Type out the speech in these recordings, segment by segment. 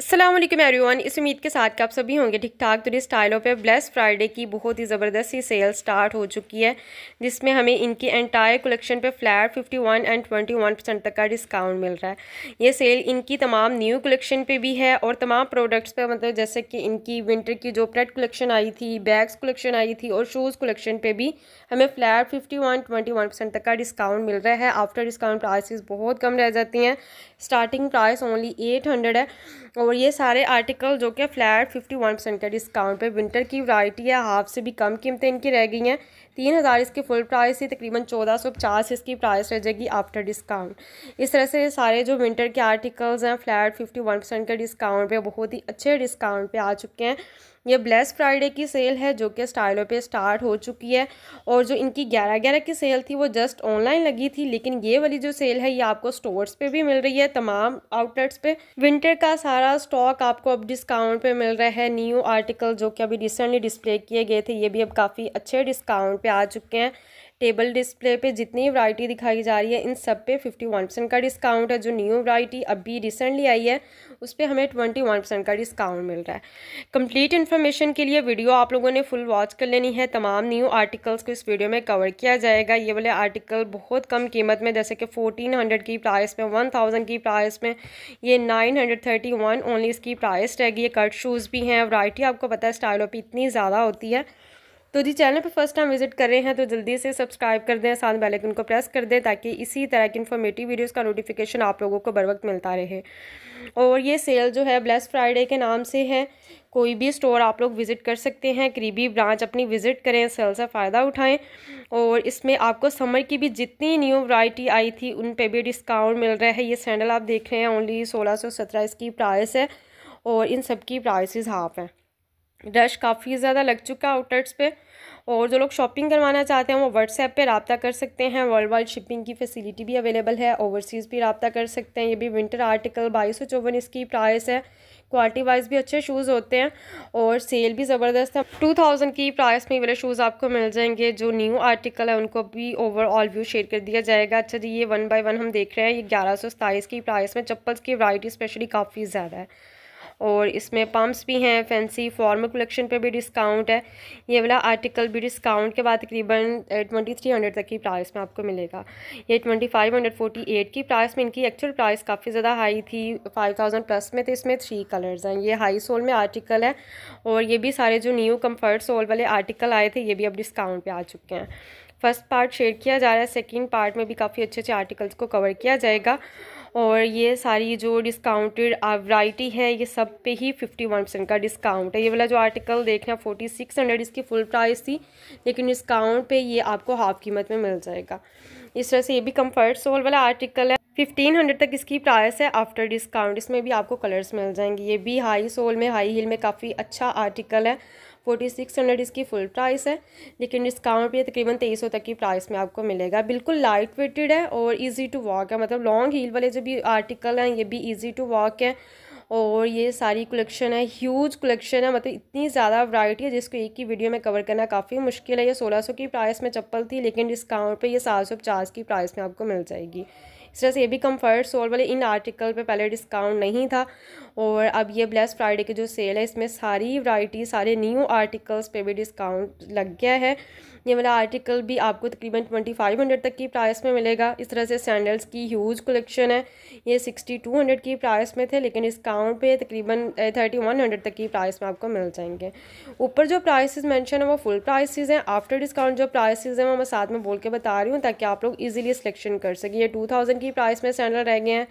Aslam everyone इस उम्मीद के साथ कि आप सभी होंगे ठीक ठाक तो इस स्टाइलों पे ब्लेस फ्राइडे की बहुत ही ज़बरदस्त सी सेल स्टार्ट हो चुकी है जिसमें हमें इनकी एंटायर कलेक्शन पे फ्लैट 51 एंड 21 परसेंट तक का डिस्काउंट मिल रहा है ये सेल इनकी तमाम न्यू कलेक्शन पे भी है और तमाम प्रोडक्ट्स पे मतलब जैसे कि इनकी विंटर की जो प्रेट कलेक्शन आई थी बैग्स कलेक्शन आई थी और शूज़ कलेक्शन पर भी हमें फ्लैट फिफ्टी वन तक का डिस्काउंट मिल रहा है आफ्टर डिस्काउंट प्राइस बहुत कम रह जाती हैं स्टार्टिंग प्राइस ओनली एट है और ये सारे आर्टिकल जो कि फ्लैट फिफ्टी वन परसेंट का डिस्काउंट पे विंटर की वैरायटी है हाफ से भी कम कीमतें इनकी रह गई हैं तीन हज़ार इसकी फुल प्राइस थी तकरीबन चौदह सौ पचास इसकी प्राइस रह जाएगी आफ्टर डिस्काउंट इस तरह से सारे जो विंटर के आर्टिकल्स हैं फ्लैट फिफ्टी वन परसेंट के डिस्काउंट पे बहुत ही अच्छे डिस्काउंट पे आ चुके हैं ये ब्लेस फ्राइडे की सेल है जो कि स्टाइलों पे स्टार्ट हो चुकी है और जो इनकी ग्यारह ग्यारह की सेल थी वो जस्ट ऑनलाइन लगी थी लेकिन ये वाली जो सेल है ये आपको स्टोर्स पे भी मिल रही है तमाम आउटलेट्स पे विंटर का सारा स्टॉक आपको अब डिस्काउंट पे मिल रहा है न्यू आर्टिकल जो कि अभी रिसेंटली डिस्प्ले किए गए थे ये भी अब काफ़ी अच्छे डिस्काउंट पे आ चुके हैं टेबल डिस्प्ले पे जितनी वैरायटी दिखाई जा रही है इन सब पे फिफ्टी वन परसेंट का डिस्काउंट है जो न्यू वैरायटी अभी रिसेंटली आई है उस पर हमें ट्वेंटी वन परसेंट का डिस्काउंट मिल रहा है कंप्लीट इन्फॉर्मेशन के लिए वीडियो आप लोगों ने फुल वॉच कर लेनी है तमाम न्यू आर्टिकल्स को इस वीडियो में कवर किया जाएगा ये वाले आर्टिकल बहुत कम कीमत में जैसे कि फोर्टीन हंड्रेड की प्राइस में वन थाउजेंड की प्राइस में ये nine hundred thirty one only इसकी प्राइस रहेगी ये कट शूज़ भी हैं वैरायटी आपको पता है स्टाइलों पर इतनी ज़्यादा होती है तो जी चैनल पर फर्स्ट टाइम विजिट कर रहे हैं तो जल्दी से सब्सक्राइब कर दें साथ बेल आइकन को प्रेस कर दें ताकि इसी तरह की इन्फॉर्मेटिव वीडियोस का नोटिफिकेशन आप लोगों को बर वक्त मिलता रहे और ये सेल जो है ब्लेस फ्राइडे के नाम से है कोई भी स्टोर आप लोग विज़िट कर सकते हैं करीबी ब्रांच अपनी विज़िट करें सेल से फ़ायदा उठाएं और इसमें आपको समर की भी जितनी न्यू वराइटी आई थी उन पे भी डिस्काउंट मिल रहा है ये सैंडल आप देख रहे हैं ओनली सोलह सौ सत्रह इसकी प्राइस है और इन सब की प्राइसेस हाफ हैं रश काफ़ी ज़्यादा लग चुका है आउटलेट्स पे और जो लोग शॉपिंग करवाना चाहते हैं वो व्हाट्सएप पे रबता कर सकते हैं वर्ल्ड वाइड शिपिंग की फैसिलिटी भी अवेलेबल है ओवरसीज़ भी रबता कर सकते हैं ये भी विंटर आर्टिकल बाईस सौ चौवन इसकी प्राइस है क्वालिटी वाइज भी अच्छे शूज़ होते हैं और सेल भी ज़बरदस्त है टू थाउजेंड की प्राइस में वाले शूज़ आपको मिल जाएंगे जो न्यू आर्टिकल है उनको भी ओवरऑल व्यू शेयर कर दिया जाएगा अच्छा जी ये वन बाई वन हम देख रहे हैं ये ग्यारह सौ सताईस की प्राइस में चप्पल्स की वैरायटी स्पेशली काफ़ी ज़्यादा है और इसमें पम्प्स भी हैं फैंसी फॉर्मल कलेक्शन पे भी डिस्काउंट है ये वाला आर्टिकल भी डिस्काउंट के बाद तकरीबन ट्वेंटी थ्री हंड्रेड तक की प्राइस में आपको मिलेगा ये twenty five hundred forty eight की प्राइस में इनकी एक्चुअल प्राइस काफ़ी ज़्यादा हाई थी फाइव थाउजेंड प्लस में तो इसमें थ्री कलर्स हैं ये हाई सोल में आर्टिकल है और ये भी सारे जो न्यू कम्फर्ट सोल वाले आर्टिकल आए थे ये भी अब डिस्काउंट पर आ चुके हैं फर्स्ट पार्ट शेयर किया जा रहा है सेकेंड पार्ट में भी काफ़ी अच्छे अच्छे आर्टिकल्स को कवर किया जाएगा और ये सारी जो डिस्काउंटेड वराइटी है ये सब पे ही फिफ्टी वन परसेंट का डिस्काउंट है ये वाला जो आर्टिकल देख रहे हैं फोर्टी सिक्स हंड्रेड इसकी फुल प्राइस थी लेकिन डिस्काउंट पे ये आपको हाफ कीमत में मिल जाएगा इस तरह से ये भी कम्फर्ट सोल वाला आर्टिकल है फिफ्टीन हंड्रेड तक इसकी प्राइस है आफ्टर डिस्काउंट इसमें भी आपको कलर्स मिल जाएंगे ये भी हाई सोल में हाई हील में काफ़ी अच्छा आर्टिकल है फोर्टी सिक्स हंड्रेड इसकी फुल प्राइस है लेकिन डिस्काउंट पे तकरीबन तेईस सौ तक की प्राइस में आपको मिलेगा बिल्कुल लाइट वेटेड है और ईजी टू वॉक है मतलब लॉन्ग हील वाले जो भी आर्टिकल हैं ये भी ईजी टू वॉक है और ये सारी कलेक्शन है ह्यूज कलेक्शन है मतलब इतनी ज़्यादा वैरायटी है जिसको एक ही वीडियो में कवर करना काफ़ी मुश्किल है ये सोलह सौ की प्राइस में चप्पल थी लेकिन डिस्काउंट पे ये सात सौ पचास की प्राइस में आपको मिल जाएगी इस तरह से ये भी कम्फर्ट सोल वाले इन आर्टिकल पे पहले डिस्काउंट नहीं था और अब ये ब्लेस फ्राइडे की जो सेल है इसमें सारी वैरायटी सारे न्यू आर्टिकल्स पे भी डिस्काउंट लग गया है ये वाला आर्टिकल भी आपको तकरीबन ट्वेंटी फाइव हंड्रेड तक की प्राइस में मिलेगा इस तरह से सैंडल्स की ह्यूज कलेक्शन है ये सिक्सटी टू हंड्रेड की प्राइस में थे लेकिन डिस्काउंट पे तकरीबन थर्टी वन हंड्रेड तक की प्राइस में आपको मिल जाएंगे ऊपर जो प्राइसेस मेंशन है वो फुल प्राइसेस हैं आफ्टर डिस्काउंट जो प्राइसिस हैं वो मैं साथ में बोल के बता रही हूँ ताकि आप लोग ईजिली सिलेक्शन कर सकें ये टू थाउजेंड की प्राइस में सैंडल रह गए हैं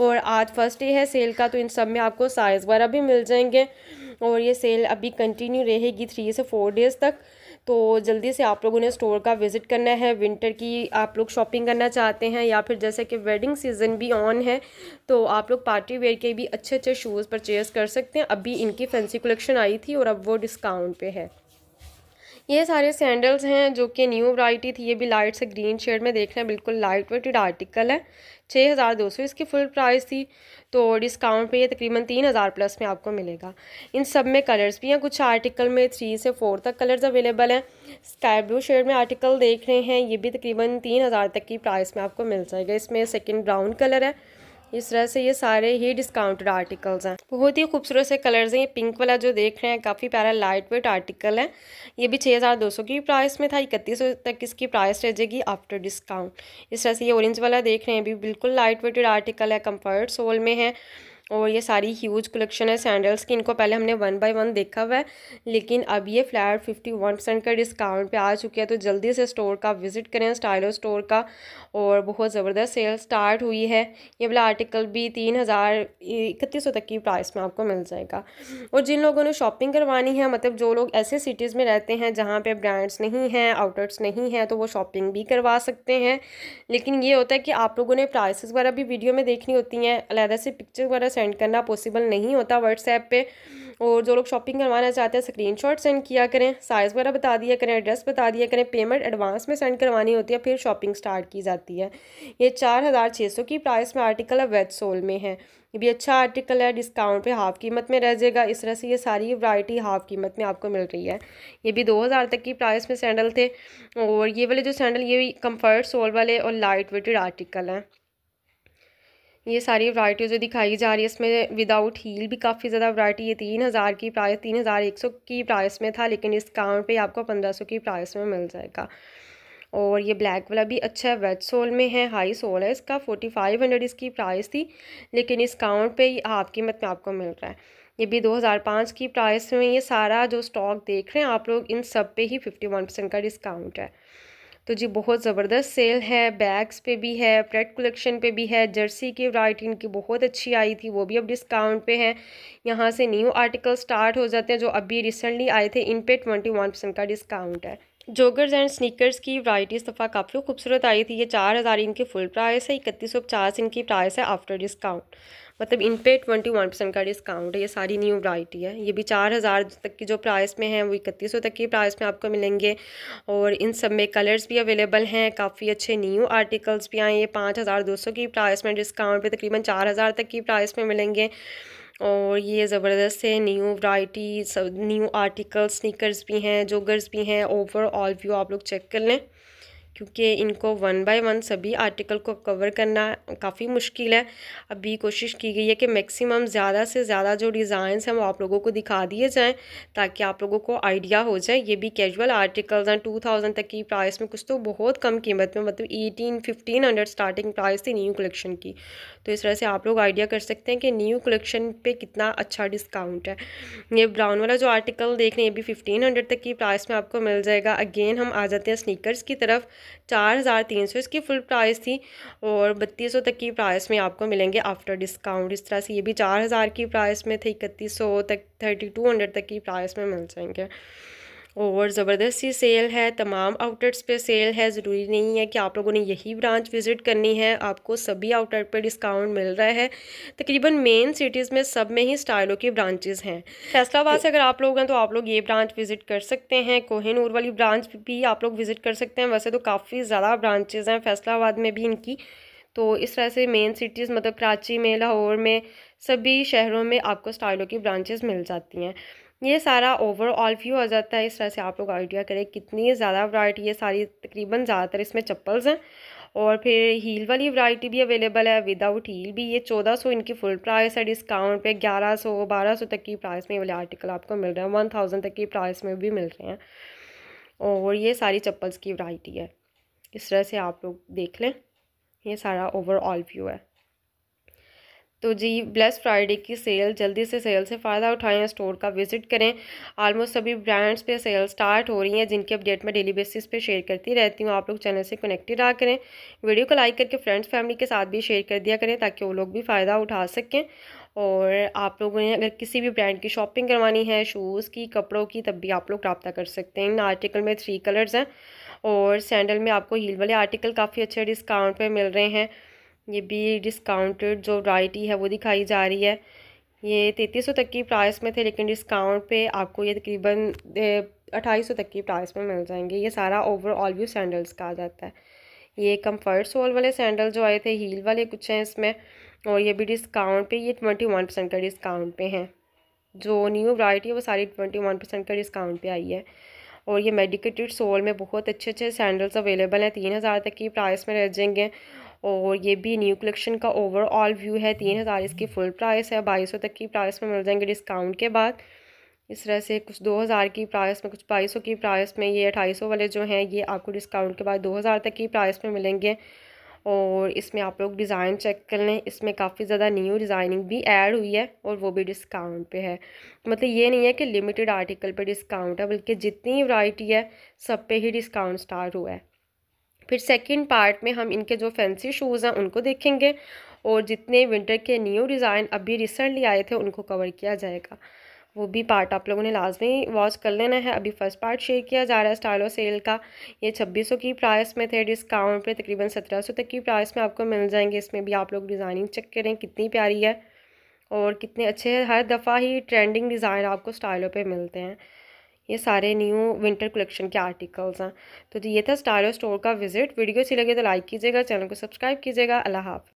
और आज फर्स्ट डे है सेल का तो इन सब में आपको साइज़ वगैरह भी मिल जाएंगे और ये सेल अभी कंटिन्यू रहेगी थ्री से फोर डेज़ तक तो जल्दी से आप लोगों ने स्टोर का विज़िट करना है विंटर की आप लोग शॉपिंग करना चाहते हैं या फिर जैसे कि वेडिंग सीजन भी ऑन है तो आप लोग पार्टी वेयर के भी अच्छे अच्छे शूज़ परचेज़ कर सकते हैं अभी इनकी फैंसी कलेक्शन आई थी और अब वो डिस्काउंट पर है ये सारे सैंडल्स हैं जो कि न्यू वराइटी थी ये भी लाइट से ग्रीन शेड में देख रहे हैं बिल्कुल लाइट वेटेड आर्टिकल है छः हज़ार दो सौ इसकी फुल प्राइस थी तो डिस्काउंट पे ये तकरीबन तीन हज़ार प्लस में आपको मिलेगा इन सब में कलर्स भी हैं कुछ आर्टिकल में थ्री से फोर तक कलर्स अवेलेबल हैं स्काई ब्लू शेड में आर्टिकल देख रहे हैं ये भी तकरीबन तीन हज़ार तक की प्राइस में आपको मिल जाएगा इसमें सेकेंड ब्राउन कलर है इस तरह से ये सारे ही डिस्काउंटेड आर्टिकल्स हैं बहुत ही खूबसूरत से कलर्स हैं ये पिंक वाला जो देख रहे हैं काफ़ी प्यारा लाइट वेट आर्टिकल है ये भी 6200 हज़ार दो सौ की प्राइस में था इकतीस सौ तक इसकी प्राइस रह जाएगी आफ्टर डिस्काउंट इस तरह से ये ऑरेंज वाला देख रहे हैं भी बिल्कुल लाइट वेटेड आर्टिकल है कम्फर्ट सोल में है और ये सारी ह्यूज कलेक्शन है सैंडल्स की इनको पहले हमने वन बाय वन देखा हुआ है लेकिन अब ये फ्लैट फिफ्टी वन परसेंट का डिस्काउंट पे आ चुके है तो जल्दी से स्टोर का विजिट करें स्टाइलो स्टोर का और बहुत ज़बरदस्त सेल स्टार्ट हुई है ये वाला आर्टिकल भी तीन हज़ार इकतीस सौ तक की प्राइस में आपको मिल जाएगा और जिन लोगों ने शॉपिंग करवानी है मतलब जो लोग ऐसे सिटीज़ में रहते हैं जहाँ पर ब्रांड्स नहीं हैं आउटलेट्स नहीं हैं तो वो शॉपिंग भी करवा सकते हैं लेकिन ये होता है कि आप लोगों ने प्राइस वगैरह भी वीडियो में देखनी होती हैं अलहदा से पिक्चर वगैरह सेंड करना पॉसिबल नहीं होता व्हाट्सएप पे और जो लोग शॉपिंग करवाना चाहते हैं स्क्रीन सेंड किया करें साइज़ वगैरह बता दिया करें एड्रेस बता दिया करें पेमेंट एडवांस में सेंड करवानी होती है फिर शॉपिंग स्टार्ट की जाती है ये चार हज़ार छः सौ की प्राइस में आर्टिकल है वेज सोल में है ये भी अच्छा आर्टिकल है डिस्काउंट पे हाफ़ कीमत में रह जाएगा इस तरह से ये सारी वैरायटी हाफ़ कीमत में आपको मिल रही है ये भी दो हज़ार तक की प्राइस में सैंडल थे और ये वाले जो सैंडल ये भी कंफर्ट सोल वाले और लाइट वेटेड आर्टिकल हैं ये सारी वराइटी जो दिखाई जा रही है इसमें विदाउट हील भी काफ़ी ज़्यादा वरायटी ये तीन हज़ार की प्राइस तीन हज़ार एक सौ की प्राइस में था लेकिन डिस्काउंट पे आपको पंद्रह सौ की प्राइस में मिल जाएगा और ये ब्लैक वाला भी अच्छा है वेज सोल में है हाई सोल है इसका फोर्टी फाइव हंड्रेड इसकी प्राइस थी लेकिन डिस्काउंट पे आप कीमत में आपको मिल रहा है ये भी दो हज़ार पाँच की प्राइस में ये सारा जो स्टॉक देख रहे हैं आप लोग इन सब पे ही फिफ्टी वन परसेंट का डिस्काउंट है तो जी बहुत ज़बरदस्त सेल है बैग्स पे भी है प्रेड कलेक्शन पे भी है जर्सी की वराइटी इनकी बहुत अच्छी आई थी वो भी अब डिस्काउंट पे है यहाँ से न्यू आर्टिकल स्टार्ट हो जाते हैं जो अभी रिसेंटली आए थे इन पे ट्वेंटी वन परसेंट का डिस्काउंट है जोगर्स एंड स्नीकर्स की वरायटी इस तो दफ़ा काफ़ी खूबसूरत आई थी ये चार हज़ार इनकी फुल प्राइस है इकतीस सौ पचास इनकी प्राइस है आफ्टर डिस्काउंट मतलब इन पे ट्वेंटी वन परसेंट का डिस्काउंट है ये सारी न्यू वैरायटी है ये भी चार हज़ार तक की जो प्राइस में है वो इकतीस तक की प्राइस में आपको मिलेंगे और इन सब में कलर्स भी अवेलेबल हैं काफ़ी अच्छे न्यू आर्टिकल्स भी आए ये पाँच हज़ार दो सौ की प्राइस में डिस्काउंट पे तकरीबन चार हज़ार तक की प्राइस में मिलेंगे और ये ज़बरदस्त है न्यू वैरायटी सब न्यू आर्टिकल स्नीकर्स भी हैं जोगर्स भी हैं ओवरऑल व्यू आप लोग चेक कर लें क्योंकि इनको वन बाय वन सभी आर्टिकल को कवर करना काफ़ी मुश्किल है अभी कोशिश की गई है कि मैक्सिमम ज़्यादा से ज़्यादा जो डिज़ाइंस हैं वो आप लोगों को दिखा दिए जाएँ ताकि आप लोगों को आइडिया हो जाए ये भी कैजुअल आर्टिकल्स हैं टू थाउजेंड तक की प्राइस में कुछ तो बहुत कम कीमत में मतलब eighteen fifteen hundred starting price थी न्यू कलेक्शन की तो इस तरह से आप लोग आइडिया कर सकते हैं कि न्यू कलेक्शन पर कितना अच्छा डिस्काउंट है ये ब्राउन वाला जो आर्टिकल देख रहे हैं ये भी फिफ्टीन हंड्रेड तक की प्राइस में आपको मिल जाएगा अगेन हम आ जाते हैं स्नीकर्स की तरफ चार हज़ार तीन सौ इसकी फुल प्राइस थी और बत्तीस सौ तक की प्राइस में आपको मिलेंगे आफ्टर डिस्काउंट इस तरह से ये भी चार हज़ार की प्राइस में थे इकतीस सौ तक थर्टी टू हंड्रेड तक की प्राइस में मिल जाएंगे और ज़बरदस्ती सेल है तमाम आउटलेट्स पे सेल है ज़रूरी नहीं है कि आप लोगों ने यही ब्रांच विज़िट करनी है आपको सभी आउटलेट पे डिस्काउंट मिल रहा है तकरीबन मेन सिटीज़ में सब में ही स्टाइलों की ब्रांचेस हैं फैसलाबाद से अगर आप लोग हैं तो आप लोग ये ब्रांच विज़िट कर सकते हैं कोहिनूर वाली ब्रांच भी आप लोग विज़िट कर सकते हैं वैसे तो काफ़ी ज़्यादा ब्रांचेज़ हैं फैसलाबाद में भी इनकी तो इस तरह से मेन सिटीज़ मतलब कराची में लाहौर में सभी शहरों में आपको स्टाइलों की ब्रांचेज़ मिल जाती हैं ये सारा ओवरऑल व्यू आ जाता है इस तरह से आप लोग आइडिया करें कितनी ज़्यादा वैरायटी है सारी तकरीबन ज़्यादातर इसमें चप्पल्स हैं और फिर हील वाली वैरायटी भी अवेलेबल है विदाउट हील भी ये चौदह सौ इनकी फुल प्राइस है डिस्काउंट पे ग्यारह सौ बारह सौ तक की प्राइस में वाले आर्टिकल आपको मिल रहे हैं वन थाउजेंड तक की प्राइस में भी मिल रहे हैं और ये सारी चप्पल्स की वैरायटी है इस तरह से आप लोग देख लें ये सारा ओवरऑल व्यू है तो जी ब्लस फ्राइडे की सेल जल्दी से सेल से फ़ायदा उठाएं स्टोर का विजिट करें आलमोस्ट सभी ब्रांड्स पे सेल स्टार्ट हो रही हैं जिनकी अपडेट मैं डेली बेसिस पे शेयर करती रहती हूँ आप लोग चैनल से कनेक्टेड रहा करें वीडियो को लाइक करके फ्रेंड्स फैमिली के साथ भी शेयर कर दिया करें ताकि वो लोग भी फ़ायदा उठा सकें और आप लोगों ने अगर किसी भी ब्रांड की शॉपिंग करवानी है शूज़ की कपड़ों की तब भी आप लोग रबता कर सकते हैं इन आर्टिकल में थ्री कलर्स हैं और सैंडल में आपको हील वाले आर्टिकल काफ़ी अच्छे डिस्काउंट पर मिल रहे हैं ये भी डिस्काउंटेड जो वाइटी है वो दिखाई जा रही है ये तैतीस सौ तक की प्राइस में थे लेकिन डिस्काउंट पे आपको ये तकरीबन अट्ठाईस सौ तक की प्राइस में मिल जाएंगे ये सारा ओवरऑल व्यू सैंडल्स का आ जाता है ये कम्फर्ट सोल वाले सैंडल जो आए थे हील वाले कुछ हैं इसमें और ये भी डिस्काउंट पे ये ट्वेंटी वन परसेंट का डिस्काउंट पे हैं जो न्यू वैरायटी है वो सारी ट्वेंटी वन परसेंट का डिस्काउंट पे आई है और ये मेडिकेटेड सोल में बहुत अच्छे अच्छे सैंडल्स अवेलेबल हैं तीन हज़ार तक की प्राइस में रह जाएंगे और ये भी न्यू कलेक्शन का ओवरऑल व्यू है तीन हज़ार इसकी फुल प्राइस है बाईस सौ तक की प्राइस में मिल जाएंगे डिस्काउंट के बाद इस तरह से कुछ दो हज़ार की प्राइस में कुछ बाईस सौ की प्राइस में ये अठाई सौ वाले जो हैं ये आपको डिस्काउंट के बाद दो हज़ार तक की प्राइस में मिलेंगे और इसमें आप लोग डिज़ाइन चेक कर लें इसमें काफ़ी ज़्यादा न्यू डिज़ाइनिंग भी ऐड हुई है और वो भी डिस्काउंट पे है मतलब ये नहीं है कि लिमिटेड आर्टिकल पे डिस्काउंट है बल्कि जितनी वैरायटी है सब पे ही डिस्काउंट स्टार्ट हुआ है फिर सेकंड पार्ट में हम इनके जो फैंसी शूज़ हैं उनको देखेंगे और जितने विंटर के न्यू डिज़ाइन अभी रिसेंटली आए थे उनको कवर किया जाएगा वो भी पार्ट आप लोगों ने लाजमी वॉच कर लेना है अभी फर्स्ट पार्ट शेयर किया जा रहा है स्टाइलो सेल का ये छब्बीस सौ की प्राइस में थे डिस्काउंट पे तकरीबन सत्रह सौ तक की प्राइस में आपको मिल जाएंगे इसमें भी आप लोग डिज़ाइनिंग चेक करें कितनी प्यारी है और कितने अच्छे हर दफ़ा ही ट्रेंडिंग डिज़ाइन आपको स्टाइलों पर मिलते हैं ये सारे न्यू विंटर कलेक्शन के आर्टिकल्स हैं तो ये था स्टारो स्टोर का विजिट वीडियो अच्छी लगे तो लाइक कीजिएगा चैनल को सब्सक्राइब कीजिएगा अल्लाह हाफ